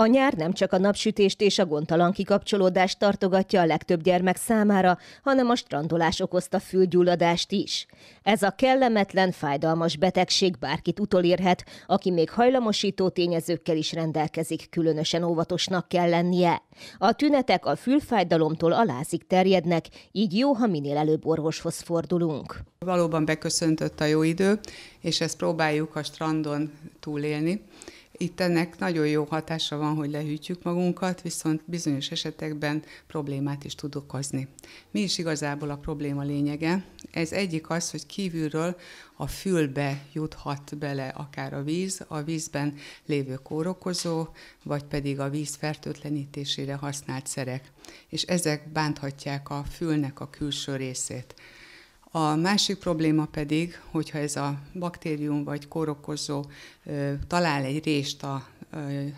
A nyár nem csak a napsütést és a gondtalan kikapcsolódást tartogatja a legtöbb gyermek számára, hanem a strandolás okozta fülgyulladást is. Ez a kellemetlen, fájdalmas betegség bárkit utolérhet, aki még hajlamosító tényezőkkel is rendelkezik, különösen óvatosnak kell lennie. A tünetek a fülfájdalomtól alázik terjednek, így jó, ha minél előbb orvoshoz fordulunk. Valóban beköszöntött a jó idő, és ezt próbáljuk a strandon túlélni itt ennek nagyon jó hatása van, hogy lehűtjük magunkat, viszont bizonyos esetekben problémát is tud okozni. Mi is igazából a probléma lényege? Ez egyik az, hogy kívülről a fülbe juthat bele akár a víz, a vízben lévő kórokozó, vagy pedig a víz fertőtlenítésére használt szerek, és ezek bánthatják a fülnek a külső részét. A másik probléma pedig, hogyha ez a baktérium vagy kórokozó talál egy rést a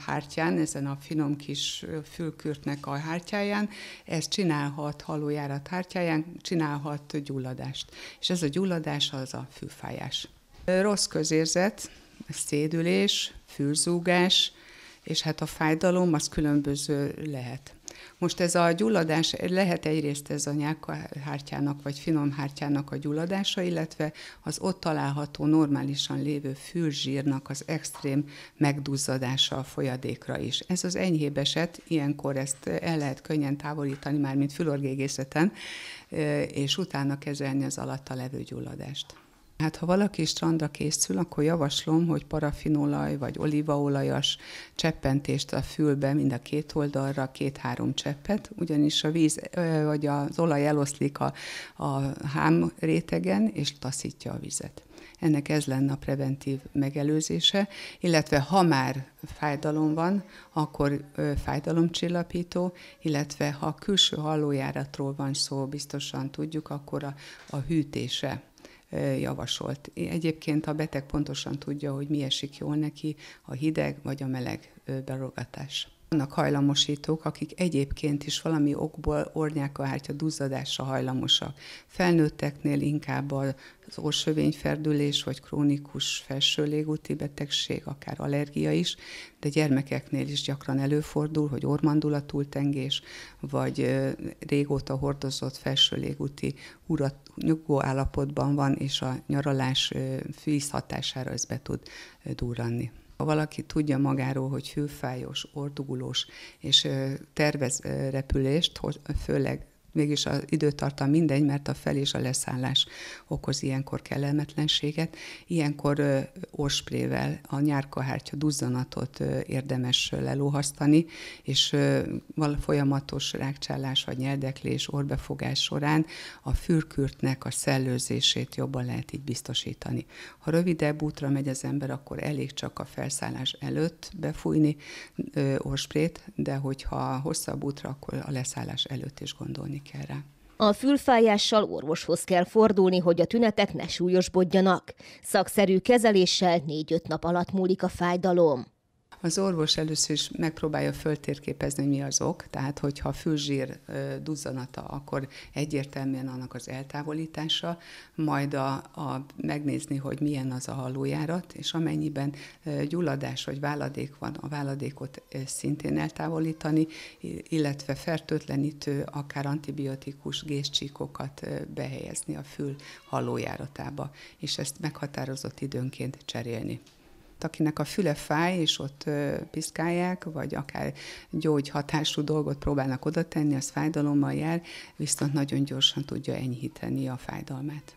hártyán, ezen a finom kis fülkürtnek a hártyáján, ez csinálhat halójárat hártyáján, csinálhat gyulladást. És ez a gyulladás az a fülfájás. Rossz közérzet, szédülés, fülzúgás, és hát a fájdalom az különböző lehet. Most ez a gyulladás lehet egyrészt ez a nyákhártyának vagy finom hártyának a gyulladása, illetve az ott található normálisan lévő fülzsírnak az extrém megduzzadása a folyadékra is. Ez az enyhébb eset, ilyenkor ezt el lehet könnyen távolítani már, mint fülorgégészeten, és utána kezelni az alatta levő gyulladást. Hát ha valaki strandra készül, akkor javaslom, hogy parafinolaj vagy olívaolajas cseppentést a fülbe mind a két oldalra, két-három cseppet, ugyanis a víz vagy az olaj eloszlik a, a hám rétegen, és taszítja a vizet. Ennek ez lenne a preventív megelőzése, illetve ha már fájdalom van, akkor ö, fájdalomcsillapító, illetve ha külső hallójáratról van szó, biztosan tudjuk, akkor a, a hűtése javasolt. Egyébként a beteg pontosan tudja, hogy mi esik jól neki, a hideg vagy a meleg berogatás vannak hajlamosítók, akik egyébként is valami okból ornyák a hártya duzzadásra hajlamosak. Felnőtteknél inkább az orsövényferdülés, vagy krónikus felső légúti betegség, akár allergia is, de gyermekeknél is gyakran előfordul, hogy ormandulatúltengés, vagy régóta hordozott felső légúti urat, nyugvó állapotban van, és a nyaralás fűz hatására ez be tud durranni. Ha valaki tudja magáról, hogy hőfájos, ordugulós, és tervez repülést, főleg mégis az időtartam mindegy, mert a fel és a leszállás okoz ilyenkor kellemetlenséget. Ilyenkor orsprével a nyárkahártya duzzanatot érdemes lelóhasztani, és folyamatos rákcsálás vagy nyeldeklés, orbefogás során a fürkürtnek a szellőzését jobban lehet így biztosítani. Ha rövidebb útra megy az ember, akkor elég csak a felszállás előtt befújni orsprét, de hogyha hosszabb útra, akkor a leszállás előtt is gondolni kell rá. A fülfájással orvoshoz kell fordulni, hogy a tünetek ne súlyosbodjanak. Szakszerű kezeléssel 4-5 nap alatt múlik a fájdalom. Az orvos először is megpróbálja föltérképezni, hogy mi az ok, tehát hogyha fülzsír duzzanata, akkor egyértelműen annak az eltávolítása, majd a, a megnézni, hogy milyen az a hallójárat, és amennyiben gyulladás vagy váladék van, a váladékot szintén eltávolítani, illetve fertőtlenítő, akár antibiotikus gészcsíkokat behelyezni a fül hallójáratába, és ezt meghatározott időnként cserélni akinek a füle fáj, és ott piszkálják, vagy akár gyógyhatású dolgot próbálnak oda tenni, az fájdalommal jár, viszont nagyon gyorsan tudja enyhíteni a fájdalmát.